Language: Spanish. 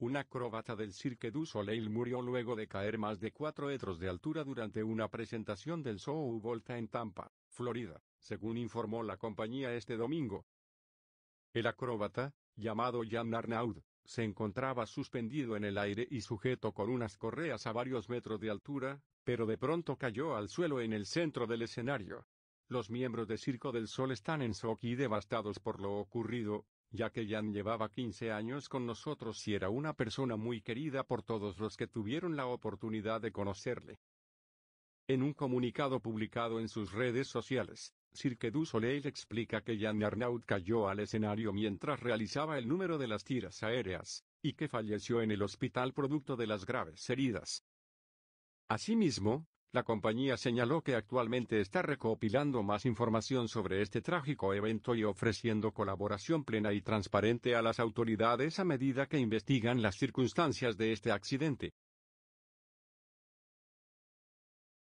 Un acróbata del Cirque du Soleil murió luego de caer más de cuatro metros de altura durante una presentación del show Volta en Tampa, Florida, según informó la compañía este domingo. El acróbata, llamado Jan Arnaud, se encontraba suspendido en el aire y sujeto con unas correas a varios metros de altura, pero de pronto cayó al suelo en el centro del escenario. Los miembros del Circo del Sol están en shock y devastados por lo ocurrido, ya que Jan llevaba 15 años con nosotros y era una persona muy querida por todos los que tuvieron la oportunidad de conocerle. En un comunicado publicado en sus redes sociales, Cirque du Soleil explica que Jan Arnaud cayó al escenario mientras realizaba el número de las tiras aéreas, y que falleció en el hospital producto de las graves heridas. Asimismo, la compañía señaló que actualmente está recopilando más información sobre este trágico evento y ofreciendo colaboración plena y transparente a las autoridades a medida que investigan las circunstancias de este accidente.